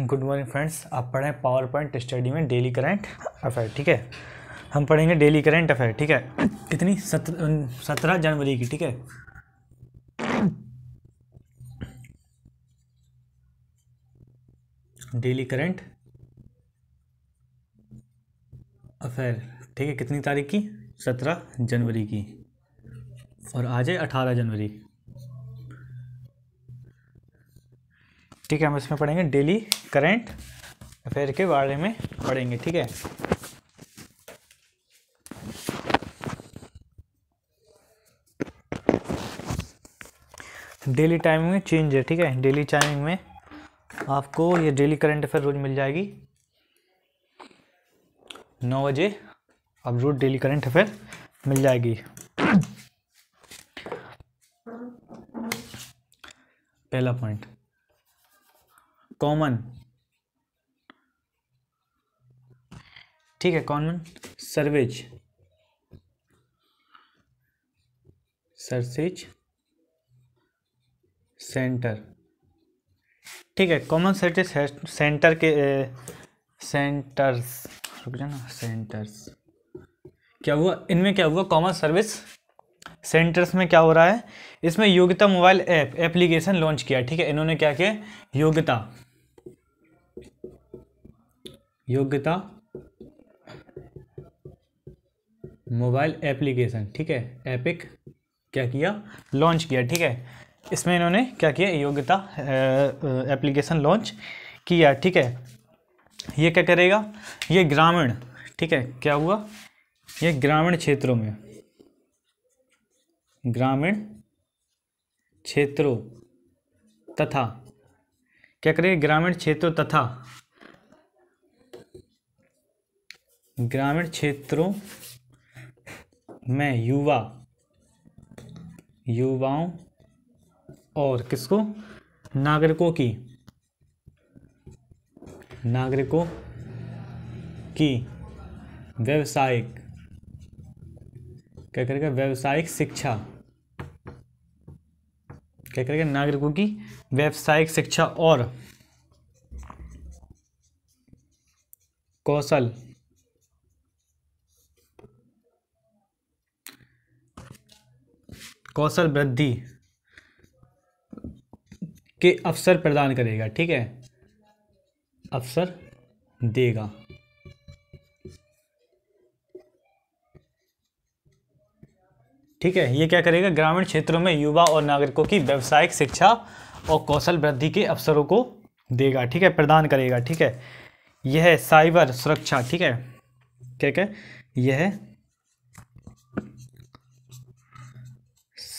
good morning friends आप पढ़ें power point study में डेली करंट अफेयर ठीक है हम पढ़ेंगे डेली करंट अफेयर ठीक है कितनी सत्रह सत्रह जनवरी की ठीक है डेली करंट अफेयर ठीक है कितनी तारीख की सत्रह जनवरी की और आज है अठारह जनवरी ठीक है हम इसमें पढ़ेंगे डेली करंट अफेयर के बारे में पढ़ेंगे ठीक है डेली टाइमिंग में चेंज है ठीक है डेली टाइमिंग में आपको ये डेली करंट अफेयर रोज़ मिल जाएगी नौ बजे अब रोज डेली करंट अफेयर मिल जाएगी पहला पॉइंट कॉमन ठीक है कॉमन सर्वेज सर्सेज सेंटर ठीक है कॉमन सर्विस सेंटर के ए, सेंटर्स रुक जाना सेंटर्स क्या हुआ इनमें क्या हुआ कॉमन सर्विस सेंटर्स में क्या हो रहा है इसमें योग्यता mobile app app, application launch किया ठीक है इन्होंने क्या किया योग्यता योग्यता मोबाइल एप्लीकेशन ठीक है एपिक क्या किया लॉन्च किया ठीक है इसमें इन्होंने क्या किया योग्यता एप्लीकेशन लॉन्च किया ठीक है ये क्या करेगा ये ग्रामीण ठीक है क्या हुआ ये ग्रामीण क्षेत्रों में ग्रामीण क्षेत्रों तथा क्या करेगा ग्रामीण क्षेत्रों तथा ग्रामीण क्षेत्रों में युवा युवाओं और किसको नागरिकों की नागरिकों की व्यवसायिक क्या करेगा व्यवसायिक शिक्षा क्या करेगा नागरिकों की व्यावसायिक शिक्षा और कौशल कौशल वृद्धि के अवसर प्रदान करेगा ठीक है अवसर देगा ठीक है ये क्या करेगा ग्रामीण क्षेत्रों में युवा और नागरिकों की व्यावसायिक शिक्षा और कौशल वृद्धि के अवसरों को देगा ठीक है प्रदान करेगा ठीक है यह साइबर सुरक्षा ठीक है ठीक है यह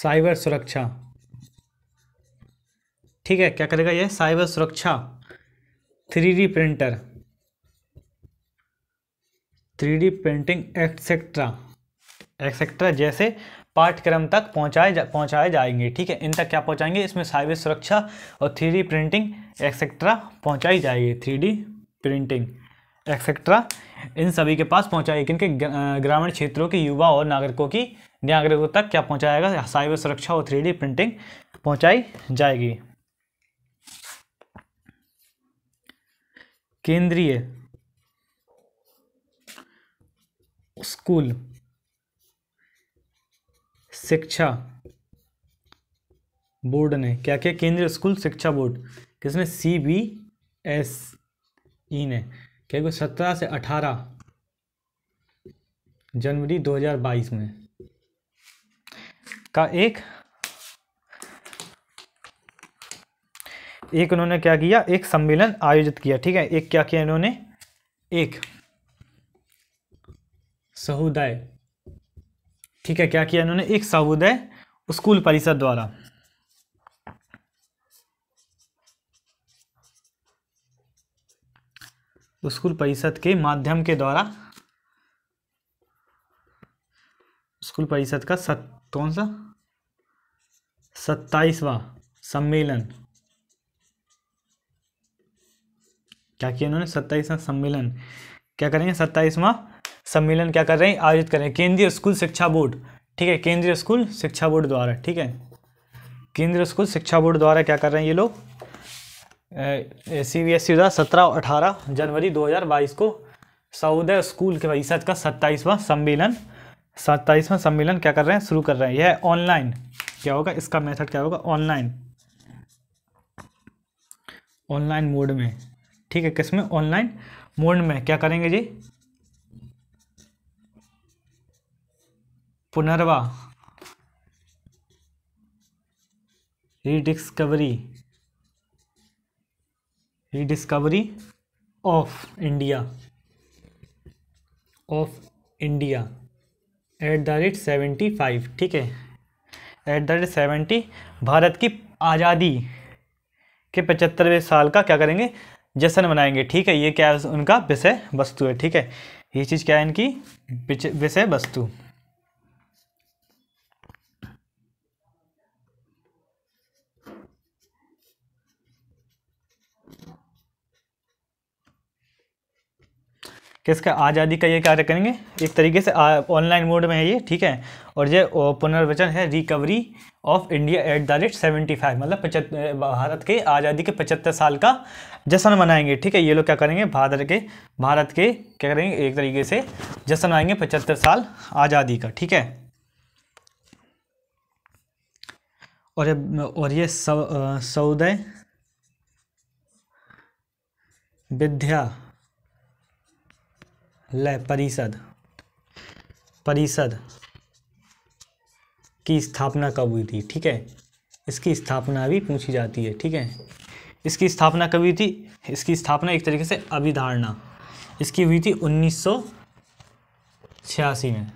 साइबर सुरक्षा ठीक है क्या करेगा ये साइबर सुरक्षा three D printer three D printing etcetera etcetera जैसे पाठ्यक्रम तक पहुंचाए जा, पहुंचाए जाएंगे ठीक है इन तक क्या पहुंचाएंगे इसमें साइबर सुरक्षा और थ्री डी प्रिंटिंग एक्सेट्रा पहुंचाई जाएगी थ्री डी प्रिंटिंग एक्सेट्रा इन सभी के पास पहुँचाएगी किनके ग्रामीण क्षेत्रों के युवा और नागरिकों की नागरिकों तक क्या पहुँचाएगा साइबर सुरक्षा और थ्री प्रिंटिंग पहुँचाई जाएगी केंद्रीय स्कूल शिक्षा बोर्ड ने क्या किया केंद्रीय स्कूल शिक्षा बोर्ड किसने सी बी एस ई ने क्या सत्रह से अठारह जनवरी 2022 में का एक एक उन्होंने क्या किया एक सम्मेलन आयोजित किया ठीक है एक क्या किया इन्होंने एक सहोदय ठीक है क्या किया इन्होंने एक सहोदय स्कूल परिषद द्वारा तो स्कूल परिषद के माध्यम के द्वारा स्कूल परिषद का सत कौन सा सत्ताईसवा सम्मेलन क्या किया इन्होंने सत्ताईसवा सम्मेलन क्या करेंगे सत्ताईसवा सम्मेलन क्या कर रहे हैं आयोजित करें केंद्रीय स्कूल शिक्षा बोर्ड ठीक है केंद्रीय स्कूल शिक्षा बोर्ड द्वारा ठीक है केंद्रीय स्कूल शिक्षा बोर्ड द्वारा क्या कर रहे हैं ये लोग सी बी एस ई सत्रह और अठारह जनवरी 2022 को सऊदय स्कूल के परिषद का सत्ताईसवां सम्मेलन सत्ताईसवां सम्मेलन क्या कर रहे हैं शुरू कर रहे हैं यह ऑनलाइन क्या होगा इसका मेथड क्या होगा ऑनलाइन ऑनलाइन मोड में ठीक है किसमें ऑनलाइन मोड में क्या करेंगे जी पुनर्वा rediscovery rediscovery of India of India at the rate seventy five ठीक है at the rate seventy Bharat की आज़ादी के पचहत्तरवें साल का क्या करेंगे जश्न मनाएंगे ठीक है ये क्या उनका विषय वस्तु है ठीक है ये चीज़ क्या है इनकी विषय वस्तु किसका आज़ादी का ये कार्य करेंगे एक तरीके से ऑनलाइन मोड में है ये ठीक है और ये पुनर्वचन है recovery of India at the rate seventy five मतलब पचहत्तर भारत के आज़ादी के पचहत्तर साल का जश्न मनाएंगे ठीक है ये लोग क्या करेंगे भारत के भारत के क्या करेंगे एक तरीके से जश्न मनाएंगे पचहत्तर साल आज़ादी का ठीक है और ये और ये सऊदय विद्या लय परिषद परिषद की स्थापना कब हुई थी ठीक है इसकी स्थापना भी पूछी जाती है ठीक है इसकी स्थापना कब हुई थी इसकी स्थापना एक तरीके से अभिधारणा इसकी हुई थी उन्नीस छियासी में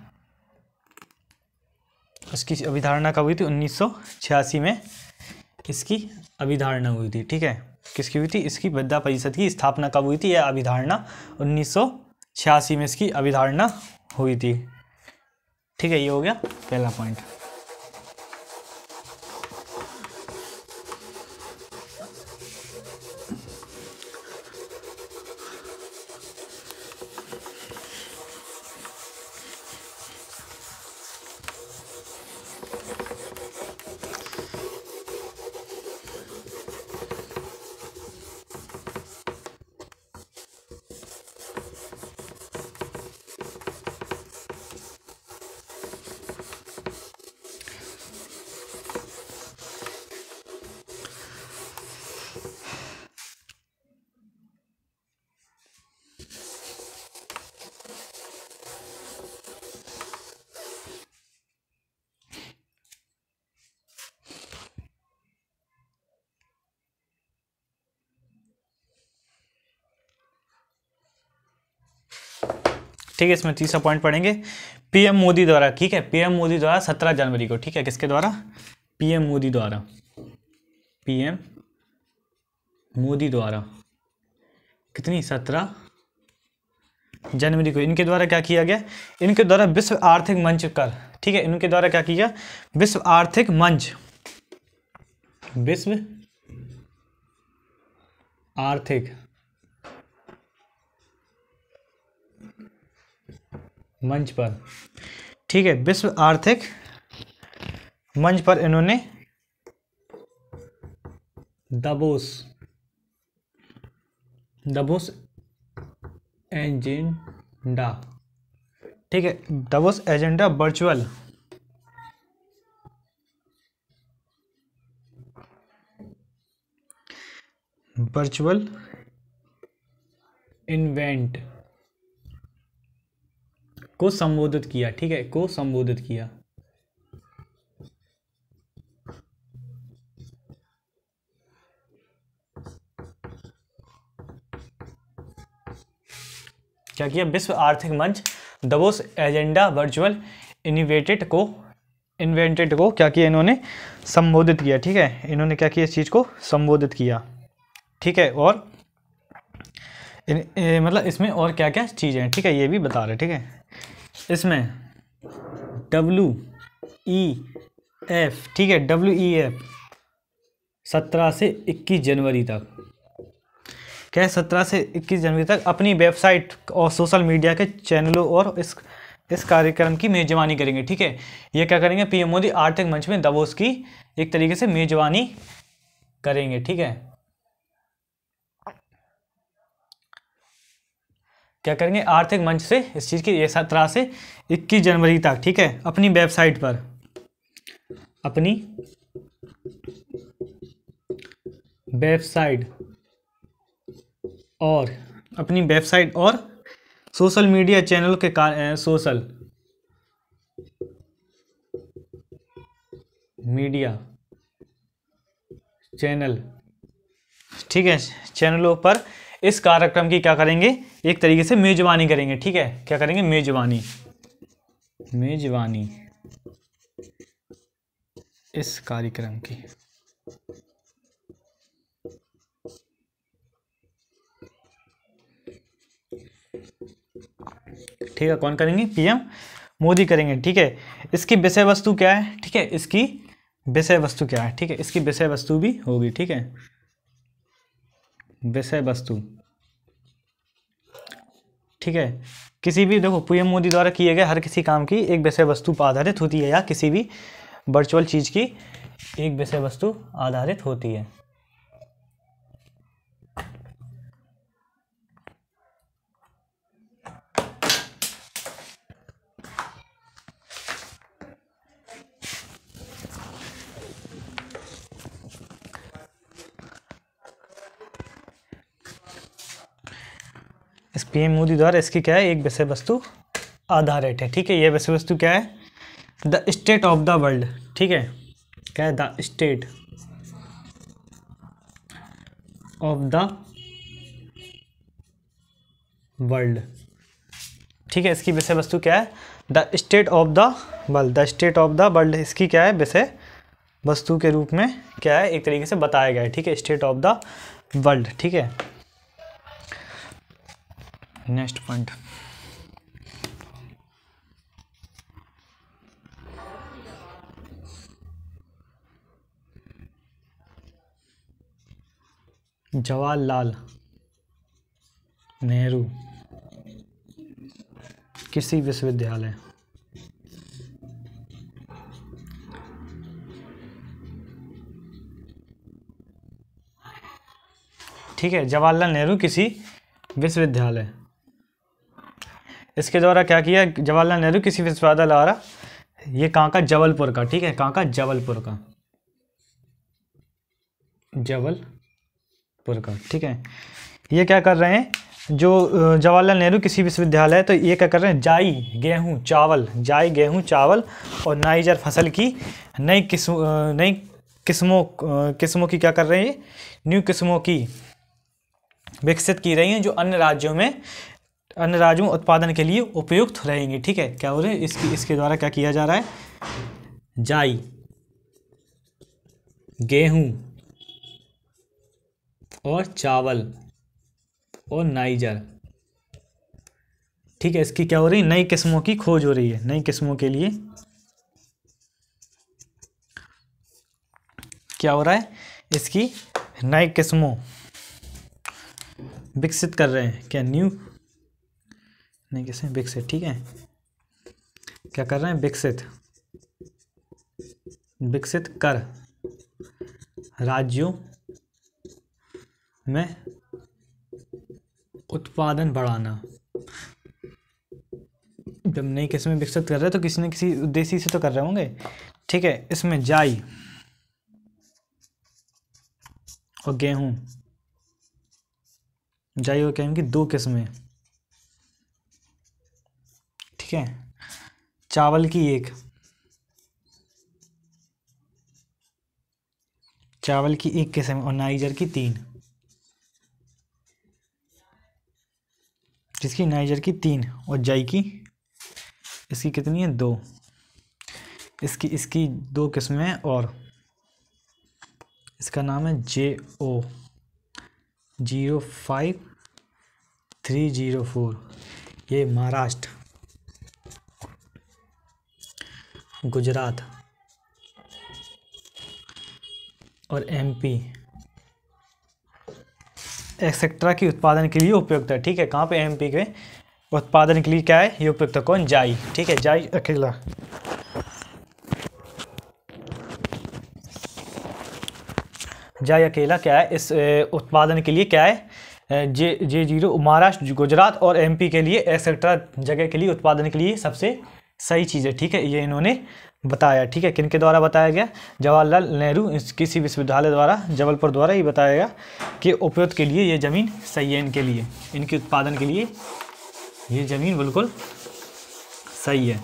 इसकी अभिधारणा कब हुई थी उन्नीस छियासी में इसकी अभिधारणा हुई थी ठीक है किसकी हुई थी इसकी बद्दा परिषद की स्थापना कब हुई थी यह अभिधारणा उन्नीस सौ छियासी में इसकी अभिधारणा हुई थी ठीक है ये हो गया पहला पॉइंट ठीक है इसमें तीसरा पॉइंट पढ़ेंगे पीएम मोदी द्वारा ठीक है पीएम मोदी द्वारा सत्रह जनवरी को ठीक है किसके द्वारा पीएम मोदी द्वारा पीएम मोदी द्वारा कितनी सत्रह जनवरी को इनके द्वारा क्या किया गया इनके द्वारा विश्व आर्थिक मंच कर ठीक है इनके द्वारा क्या किया विश्व आर्थिक मंच विश्व आर्थिक मंच पर ठीक है विश्व आर्थिक मंच पर इन्होंने दबोस दबोस एजेंडा ठीक है Davos agenda virtual virtual event को संबोधित किया ठीक है को संबोधित किया क्या किया विश्व आर्थिक मंच दबोस एजेंडा वर्चुअल इनिवेटेड को इन्वेंटेड को क्या किया इन्होंने संबोधित किया ठीक है इन्होंने क्या किया इस चीज़ को संबोधित किया ठीक है और इन, ए, मतलब इसमें और क्या क्या चीज़ें हैं ठीक है ये भी बता रहे ठीक है इसमें डब्लू ई एफ ठीक है डब्ल्यू ई एफ सत्रह से इक्कीस जनवरी तक क्या है सत्रह से इक्कीस जनवरी तक अपनी वेबसाइट और सोशल मीडिया के चैनलों और इस इस कार्यक्रम की मेजबानी करेंगे ठीक है ये क्या करेंगे पीएम मोदी आर्थिक मंच में दबोस की एक तरीके से मेजबानी करेंगे ठीक है क्या करेंगे आर्थिक मंच से इस चीज़ की ऐसा तरह से 21 जनवरी तक ठीक है अपनी वेबसाइट पर अपनी वेबसाइट और अपनी वेबसाइट और सोशल मीडिया चैनल के कारण सोशल मीडिया चैनल ठीक है चैनलों पर इस कार्यक्रम की क्या करेंगे एक तरीके से मेजबानी करेंगे ठीक है क्या करेंगे मेजबानी मेजबानी इस कार्यक्रम की ठीक है कौन करेंगे पीएम मोदी करेंगे ठीक है इसकी विषय वस्तु क्या है ठीक है इसकी विषय वस्तु क्या है ठीक है इसकी विषय वस्तु भी होगी ठीक है विषय वस्तु ठीक है किसी भी देखो पीएम मोदी द्वारा किए गए हर किसी काम की एक विषय वस्तु पर आधारित होती है या किसी भी वर्चुअल चीज़ की एक विषय वस्तु आधारित होती है पीएम मोदी द्वारा इसकी क्या है एक विषय वस्तु आधारित है ठीक है यह विषय वस्तु क्या है the state of the world ठीक है क्या है the state of the world ठीक है इसकी विषय वस्तु क्या है the state of the world the state of the world इसकी क्या है विषय वस्तु के रूप में क्या है एक तरीके से बताया गया है ठीक है स्टेट ऑफ द वर्ल्ड ठीक है नेक्स्ट पॉइंट जवाहरलाल नेहरू किसी विश्वविद्यालय ठीक है जवाहरलाल नेहरू किसी विश्वविद्यालय इसके द्वारा क्या किया जवाहरलाल नेहरू किसी विश्वविद्यालय आ रहा ये कहाँ का जबलपुर का ठीक है कहाँ का जबलपुर का जबलपुर का ठीक है ये क्या कर रहे हैं जो जवाहरलाल नेहरू किसी विश्वविद्यालय है तो ये क्या कर रहे हैं जाई गेहूँ चावल जाई गेहूँ चावल और नाइजर फसल की नई किस्म नई किस्मों किस्मों की क्या कर रहे हैं न्यू किस्मों की विकसित की रही हैं जो अन्य राज्यों में अन्य अन्नराजों उत्पादन के लिए उपयुक्त रहेंगे ठीक है क्या हो रहे इसकी इसके द्वारा क्या किया जा रहा है जाई गेहूं और चावल और नाइजर ठीक है इसकी क्या हो रही नई किस्मों की खोज हो रही है नई किस्मों के लिए क्या हो रहा है इसकी नई किस्मों विकसित कर रहे हैं क्या न्यू नहीं किसे विकसित ठीक है क्या कर रहे हैं विकसित विकसित कर राज्यों में उत्पादन बढ़ाना जब नई किस्में विकसित कर रहे हैं तो किसी न किसी उद्देश्य से तो कर रहे होंगे ठीक है इसमें जाई और गेहूं जाई और गेहूं की दो किस्में है चावल की एक चावल की एक किस्म और नाइजर की तीन जिसकी नाइजर की तीन और जई की इसकी कितनी है दो इसकी इसकी दो किस्में हैं और इसका नाम है J O zero five three zero four ये महाराष्ट्र गुजरात और एमपी एक्सेट्रा की उत्पादन के लिए उपयुक्त है ठीक है कहाँ पे एमपी के उत्पादन के लिए क्या है ये उपयुक्त कौन जाई ठीक है जाई अकेला जाई अकेला क्या है इस उत्पादन के लिए क्या है J J zero Maharashtra Gujarat और एमपी के लिए एक्सेट्रा जगह के लिए उत्पादन के लिए सबसे सही चीज़ है ठीक है ये इन्होंने बताया ठीक है किन के द्वारा बताया गया जवाहरलाल नेहरू कृषि विश्वविद्यालय द्वारा जबलपुर द्वारा ही बताया गया कि उपयुक्त के लिए ये ज़मीन सही है इनके लिए इनके उत्पादन के लिए ये ज़मीन बिल्कुल सही है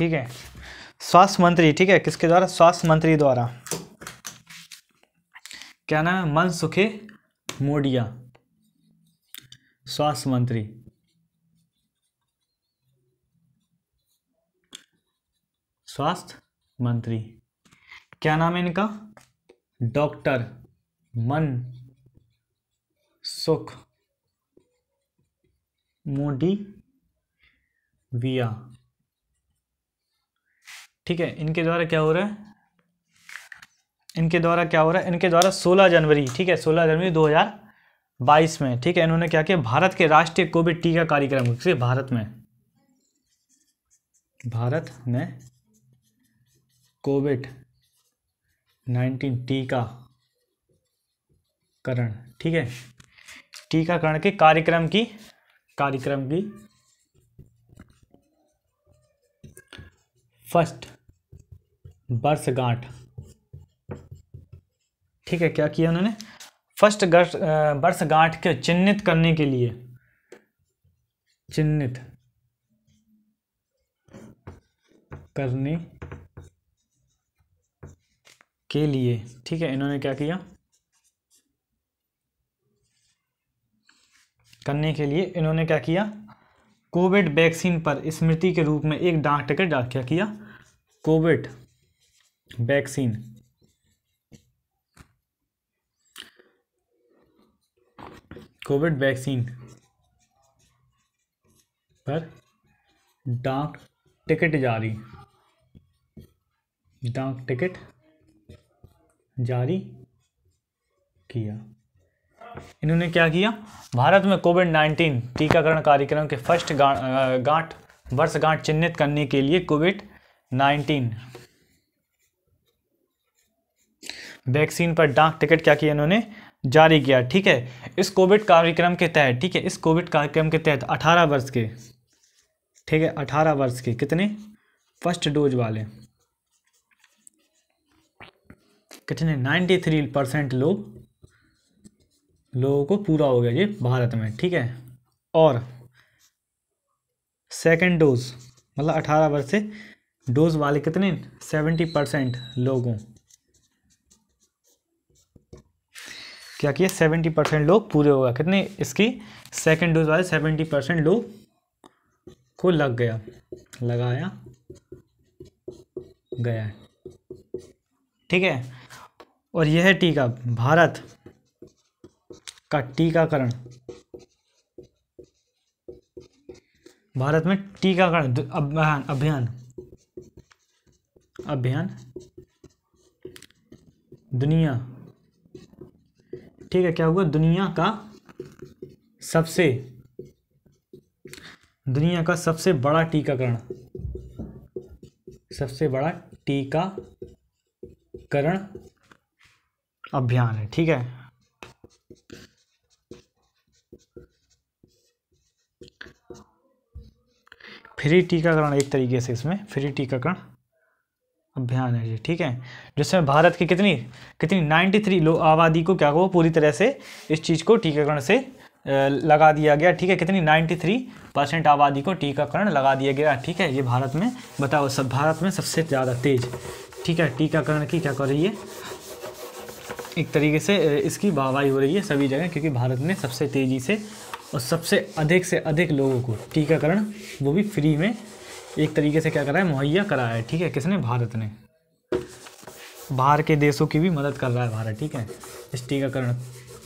ठीक है स्वास्थ्य मंत्री ठीक है किसके द्वारा स्वास्थ्य मंत्री द्वारा क्या नाम है मन सुखे मोडिया स्वास्थ्य मंत्री स्वास्थ्य मंत्री क्या नाम है इनका डॉक्टर मन सुख मोडी विया ठीक है इनके द्वारा क्या हो रहा है इनके द्वारा क्या हो रहा है इनके द्वारा 16 जनवरी ठीक है 16 जनवरी 2022 में ठीक है इन्होंने क्या किया भारत के राष्ट्रीय कोविड टीका कार्यक्रम से भारत में भारत में कोविड नाइन्टीन टीकाकरण ठीक है टीकाकरण के कार्यक्रम की कार्यक्रम की फर्स्ट बर्सगांठ ठीक है क्या किया उन्होंने फर्स्ट बर्सगांठ के चिन्हित करने के लिए चिन्हित करने के लिए ठीक है इन्होंने क्या किया करने के लिए इन्होंने क्या किया कोविड वैक्सीन पर स्मृति के रूप में एक डाक टिकट क्या किया कोविड वैक्सीन कोविड वैक्सीन पर डाक टिकट जारी डाक टिकट जारी किया इन्होंने क्या किया भारत में कोविड नाइन्टीन टीकाकरण कार्यक्रम के फर्स्ट गांठ वर्षगांठ चिन्हित करने के लिए कोविड नाइन्टीन वैक्सीन पर डाक टिकट क्या किया इन्होंने जारी किया ठीक है इस कोविड कार्यक्रम के तहत ठीक है इस कोविड कार्यक्रम के तहत अठारह वर्ष के ठीक है अठारह वर्ष के कितने फर्स्ट डोज वाले कितने नाइन्टी थ्री परसेंट लोग लोगों को पूरा हो गया ये भारत में ठीक है और सेकेंड डोज मतलब अठारह वर्ष से डोज वाले कितने सेवेंटी परसेंट लोगों क्या किया सेवेंटी परसेंट लोग पूरे होगा कितने इसकी सेकेंड डोज वाले सेवेंटी परसेंट लोग को लग गया लगाया गया है ठीक है और यह टीका भारत का टीकाकरण भारत में टीकाकरण अभियान अभियान अभियान दुनिया ठीक है क्या हुआ दुनिया का सबसे दुनिया का सबसे बड़ा टीकाकरण सबसे बड़ा टीकाकरण अभियान है ठीक है फ्री टीकाकरण एक तरीके से इसमें फ्री टीकाकरण अभियान है जी ठीक है जिसमें भारत की कितनी कितनी 93 लोग आबादी को क्या हो पूरी तरह से इस चीज़ को टीकाकरण से लगा दिया गया ठीक है कितनी 93 परसेंट आबादी को टीकाकरण लगा दिया गया ठीक है ये भारत में बताओ सब भारत में सबसे ज़्यादा तेज ठीक है टीकाकरण की क्या कर रही है एक तरीके से इसकी वाहवाही हो रही है सभी जगह क्योंकि भारत ने सबसे तेज़ी से और सबसे अधिक से अधिक लोगों को टीकाकरण वो भी फ्री में एक तरीके से क्या करा है मुहैया कराया है ठीक है किसने भारत ने बाहर के देशों की भी मदद कर रहा है भारत ठीक है इस टीकाकरण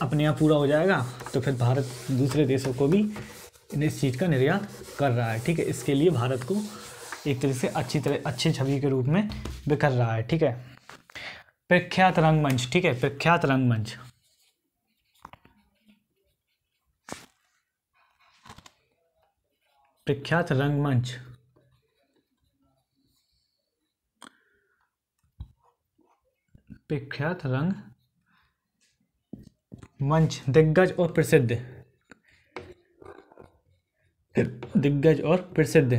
अपने यहाँ पूरा हो जाएगा तो फिर भारत दूसरे देशों को भी इस चीज़ का निर्यात कर रहा है ठीक है इसके लिए भारत को एक तरह से अच्छी तरह अच्छी छवि के रूप में बिखर रहा है ठीक है प्रख्यात रंगमंच ठीक है प्रख्यात रंगमंच प्रख्यात रंगमंच विख्यात रंग मंच दिग्गज और प्रसिद्ध दिग्गज और प्रसिद्ध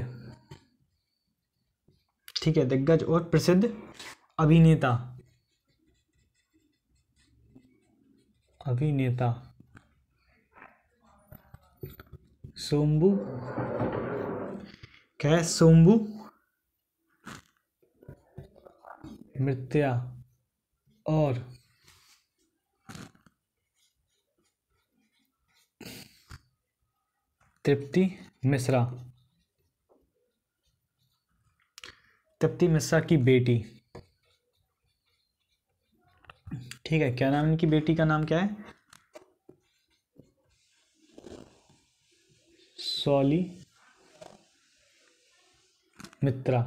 ठीक है दिग्गज और प्रसिद्ध अभिनेता अभिनेता सोम्बू क्या है सोम्बू मृत्या और तृप्ति मिश्रा तृप्ति मिश्रा की बेटी ठीक है क्या नाम इनकी बेटी का नाम क्या है सॉली मित्रा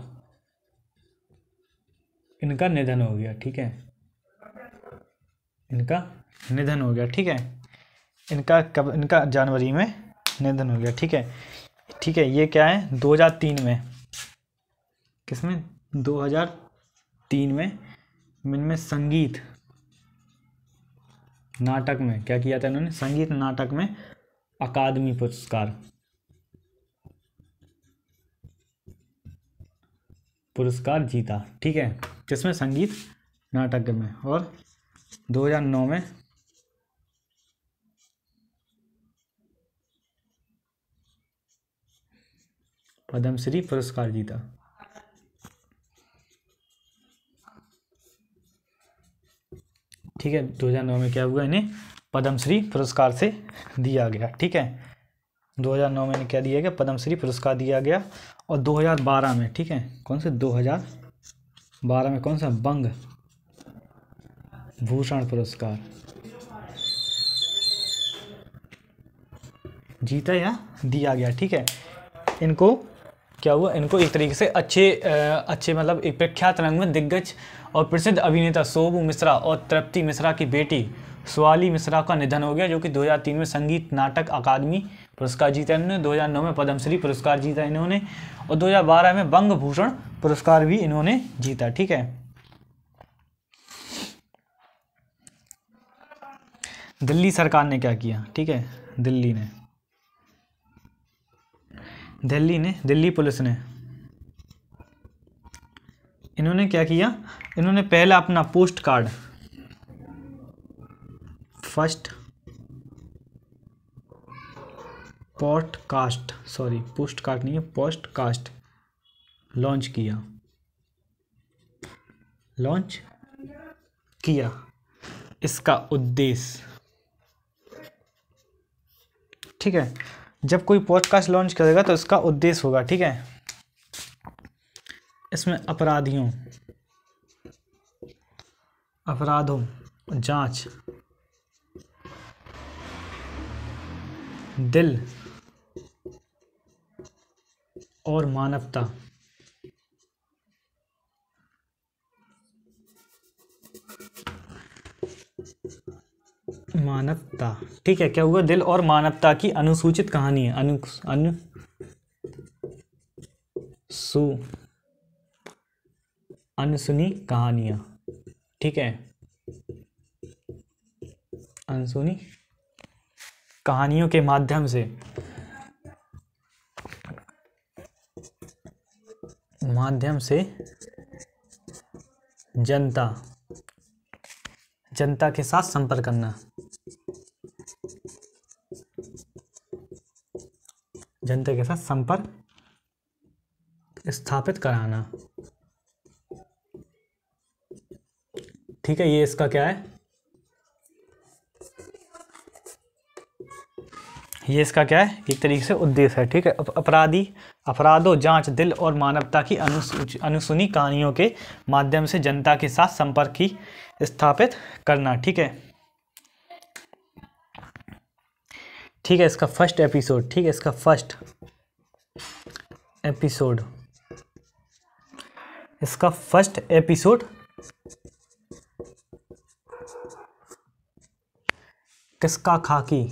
इनका निधन हो गया ठीक है इनका निधन हो गया ठीक है इनका कब इनका जनवरी में निधन हो गया ठीक है ठीक है ये क्या है 2003 में किसमें 2003 में इनमें संगीत नाटक में क्या किया था इन्होंने संगीत नाटक में अकादमी पुरस्कार पुरस्कार जीता ठीक है किसमें संगीत नाटक में और 2009 में पद्मश्री पुरस्कार जीता ठीक है 2009 में क्या हुआ इन्हें पद्मश्री पुरस्कार से दिया गया ठीक है 2009 में क्या दिया गया पद्मश्री पुरस्कार दिया गया और 2012 में ठीक है कौन से 2012 में कौन सा बंग भूषण पुरस्कार जीता या दिया गया ठीक है इनको क्या हुआ इनको एक तरीके से अच्छे अच्छे मतलब एक प्रख्यात रंग में दिग्गज और प्रसिद्ध अभिनेता सोबू मिश्रा और तृप्ति मिश्रा की बेटी सुवाली मिश्रा का निधन हो गया जो कि 2003 में संगीत नाटक अकादमी पुरस्कार जीता इन्होंने 2009 में पद्मश्री पुरस्कार जीता इन्होंने और 2012 में बंग भूषण पुरस्कार भी इन्होंने जीता ठीक है दिल्ली सरकार ने क्या किया ठीक है दिल्ली ने दिल्ली ने दिल्ली पुलिस ने इन्होंने क्या किया इन्होंने पहला अपना post card first podcast sorry post card नहीं है पॉडकास्ट लॉन्च किया लॉन्च किया इसका उद्देश्य ठीक है जब कोई पॉडकास्ट लॉन्च करेगा तो इसका उद्देश्य होगा ठीक है इसमें अपराधियों अपराधों जांच दिल और मानवता मानवता ठीक है क्या हुआ दिल और मानवता की अनुसूचित कहानी है अनु अनु सु अनसुनी कहानियां ठीक है अनसुनी कहानियों के माध्यम से माध्यम से जनता जनता के साथ संपर्क करना जनता के साथ संपर्क स्थापित कराना ठीक है ये इसका क्या है ये इसका क्या है एक तरीके से उद्देश्य है ठीक है अपराधी अपराधों जांच दिल और मानवता की अनुसूची अनुसुनी कहानियों के माध्यम से जनता के साथ संपर्क की स्थापित करना ठीक है ठीक है इसका फर्स्ट एपिसोड ठीक है इसका फर्स्ट एपिसोड इसका फर्स्ट एपिसोड किसका खाकी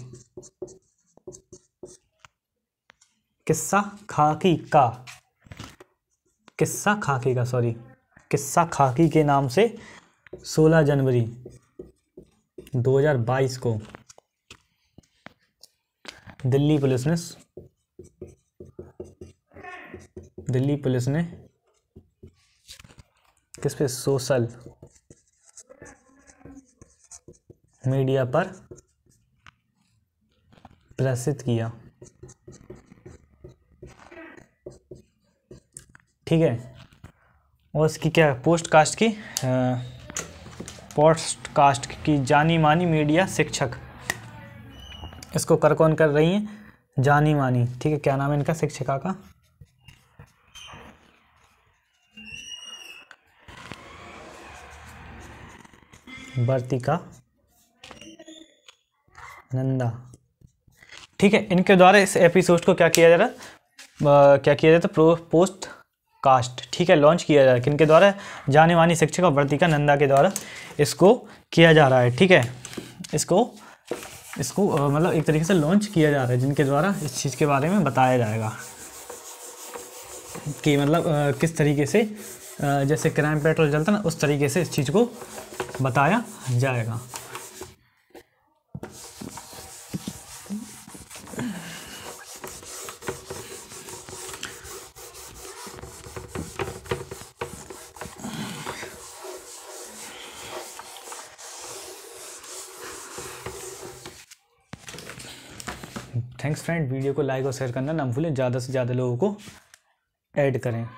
किस्सा खाकी का किस्सा खाकी का सॉरी किस्सा खाकी के नाम से 16 जनवरी 2022 को दिल्ली पुलिस ने दिल्ली पुलिस ने किस पे सोशल मीडिया पर प्रसिद्ध किया ठीक है और इसकी क्या पोस्ट कास्ट की पोस्ट कास्ट की जानी मानी मीडिया शिक्षक इसको कर कौन कर रही हैं जानी मानी ठीक है क्या नाम है इनका शिक्षिका का वर्तिका नंदा ठीक है इनके द्वारा इस एपिसोड को क्या किया जा रहा क्या किया जाता है पोस्ट कास्ट ठीक है लॉन्च किया जा रहा है किन के द्वारा जाने वानी शिक्षक और वर्तिका नंदा के द्वारा इसको किया जा रहा है ठीक है इसको इसको मतलब एक तरीके से लॉन्च किया जा रहा है जिनके द्वारा इस चीज़ के बारे में बताया जाएगा कि मतलब किस तरीके से जैसे क्राइम पेट्रोल जलता ना उस तरीके से इस चीज़ को बताया जाएगा फ्रेंड वीडियो को लाइक और शेयर करना ना भूलें ज़्यादा से ज़्यादा लोगों को ऐड करें